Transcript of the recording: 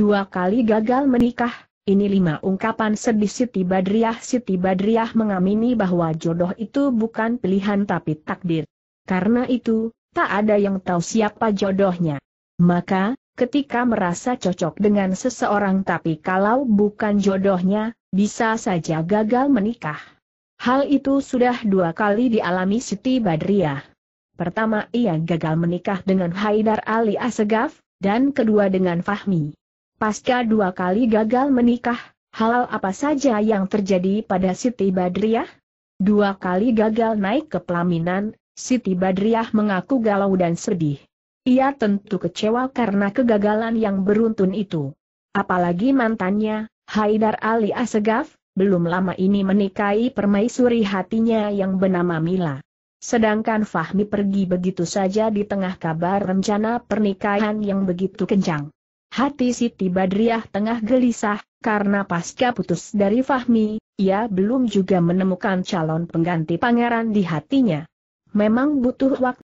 dua kali gagal menikah, ini lima ungkapan sedih Siti Badriah. Siti Badriah mengamini bahwa jodoh itu bukan pilihan tapi takdir. Karena itu, tak ada yang tahu siapa jodohnya. Maka, ketika merasa cocok dengan seseorang tapi kalau bukan jodohnya, bisa saja gagal menikah. Hal itu sudah dua kali dialami Siti Badriah. Pertama ia gagal menikah dengan Haidar Ali Asegaf, dan kedua dengan Fahmi. Pasca dua kali gagal menikah, hal apa saja yang terjadi pada Siti Badriah? Dua kali gagal naik ke pelaminan, Siti Badriah mengaku galau dan sedih. Ia tentu kecewa karena kegagalan yang beruntun itu. Apalagi mantannya, Haidar Ali Asegaf, belum lama ini menikahi permaisuri hatinya yang bernama Mila. Sedangkan Fahmi pergi begitu saja di tengah kabar rencana pernikahan yang begitu kencang. Hati Siti Badriah tengah gelisah, karena pasca putus dari Fahmi, ia belum juga menemukan calon pengganti pangeran di hatinya. Memang butuh waktu